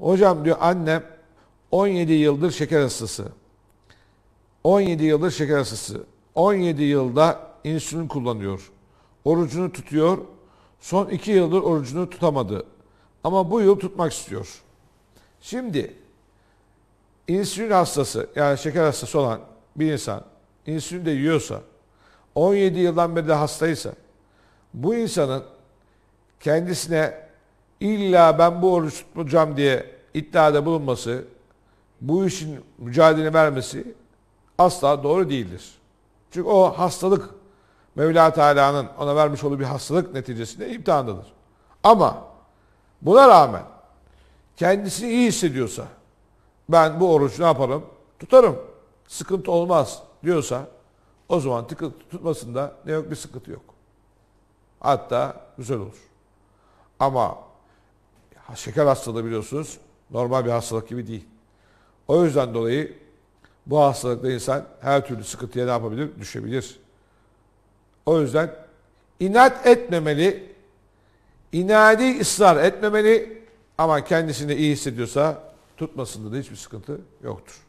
Hocam diyor annem 17 yıldır şeker hastası. 17 yıldır şeker hastası. 17 yılda insülin kullanıyor. Orucunu tutuyor. Son 2 yıldır orucunu tutamadı. Ama bu yıl tutmak istiyor. Şimdi insülin hastası yani şeker hastası olan bir insan insülin de yiyorsa 17 yıldan beri de hastaysa bu insanın kendisine illa ben bu oruç tutacağım diye iddiada bulunması, bu işin mücadele vermesi asla doğru değildir. Çünkü o hastalık Mevla Teala'nın ona vermiş olduğu bir hastalık neticesinde imtihandadır. Ama buna rağmen kendisini iyi hissediyorsa ben bu oruç ne yaparım? Tutarım. Sıkıntı olmaz diyorsa o zaman tıkı tutmasında ne yok bir sıkıntı yok. Hatta güzel olur. Ama şeker hastalığı biliyorsunuz normal bir hastalık gibi değil. O yüzden dolayı bu hastalıkta insan her türlü sıkıntıya ne yapabilir? Düşebilir. O yüzden inat etmemeli, inadi ısrar etmemeli ama kendisini iyi hissediyorsa tutmasında da hiçbir sıkıntı yoktur.